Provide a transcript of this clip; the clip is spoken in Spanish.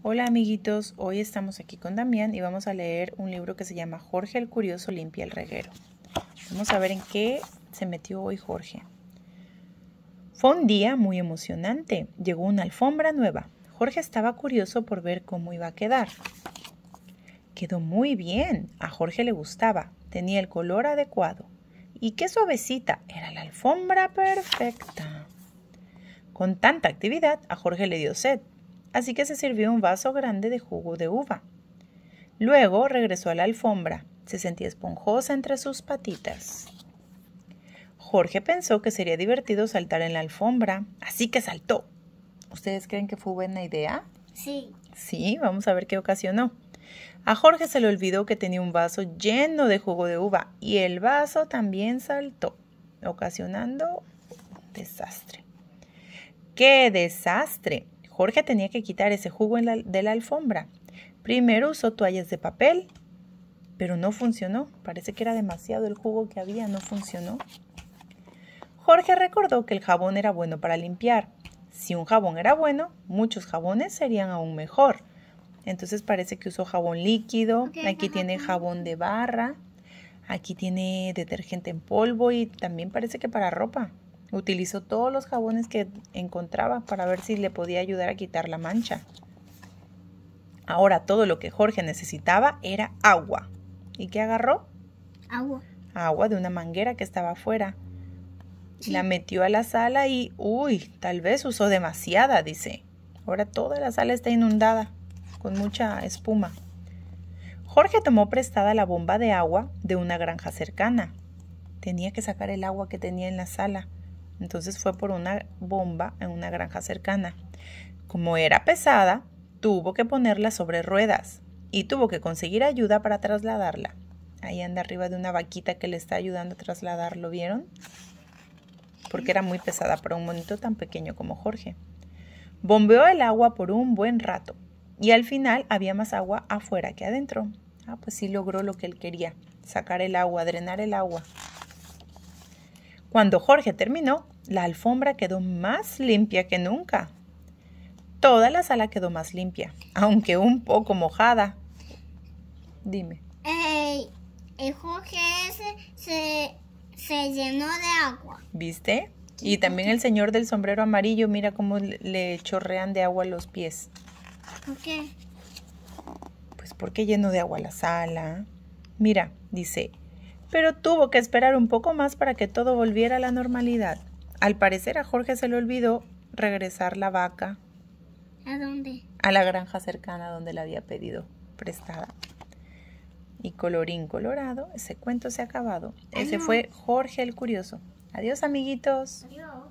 Hola amiguitos, hoy estamos aquí con Damián y vamos a leer un libro que se llama Jorge el Curioso limpia el reguero. Vamos a ver en qué se metió hoy Jorge. Fue un día muy emocionante. Llegó una alfombra nueva. Jorge estaba curioso por ver cómo iba a quedar. Quedó muy bien. A Jorge le gustaba. Tenía el color adecuado. Y qué suavecita. Era la alfombra perfecta. Con tanta actividad, a Jorge le dio sed, así que se sirvió un vaso grande de jugo de uva. Luego regresó a la alfombra. Se sentía esponjosa entre sus patitas. Jorge pensó que sería divertido saltar en la alfombra, así que saltó. ¿Ustedes creen que fue buena idea? Sí. Sí, vamos a ver qué ocasionó. A Jorge se le olvidó que tenía un vaso lleno de jugo de uva y el vaso también saltó, ocasionando un desastre. ¡Qué desastre! Jorge tenía que quitar ese jugo de la alfombra. Primero usó toallas de papel, pero no funcionó. Parece que era demasiado el jugo que había, no funcionó. Jorge recordó que el jabón era bueno para limpiar. Si un jabón era bueno, muchos jabones serían aún mejor. Entonces parece que usó jabón líquido. Aquí tiene jabón de barra. Aquí tiene detergente en polvo y también parece que para ropa. Utilizó todos los jabones que encontraba para ver si le podía ayudar a quitar la mancha. Ahora todo lo que Jorge necesitaba era agua. ¿Y qué agarró? Agua. Agua de una manguera que estaba afuera. La metió a la sala y, uy, tal vez usó demasiada, dice. Ahora toda la sala está inundada, con mucha espuma. Jorge tomó prestada la bomba de agua de una granja cercana. Tenía que sacar el agua que tenía en la sala. Entonces fue por una bomba en una granja cercana. Como era pesada, tuvo que ponerla sobre ruedas y tuvo que conseguir ayuda para trasladarla. Ahí anda arriba de una vaquita que le está ayudando a trasladarlo, ¿vieron? Porque era muy pesada para un monito tan pequeño como Jorge. Bombeó el agua por un buen rato y al final había más agua afuera que adentro. Ah, pues sí logró lo que él quería, sacar el agua, drenar el agua. Cuando Jorge terminó, la alfombra quedó más limpia que nunca. Toda la sala quedó más limpia, aunque un poco mojada. Dime. el Jorge ese se, se, llenó de agua. ¿Viste? Y también el señor del sombrero amarillo, mira cómo le chorrean de agua los pies. ¿Por qué? Pues porque llenó de agua la sala. Mira, dice, pero tuvo que esperar un poco más para que todo volviera a la normalidad. Al parecer a Jorge se le olvidó regresar la vaca. ¿A dónde? A la granja cercana donde la había pedido prestada. Y colorín colorado, ese cuento se ha acabado. Ese fue Jorge el Curioso. Adiós amiguitos. Adiós.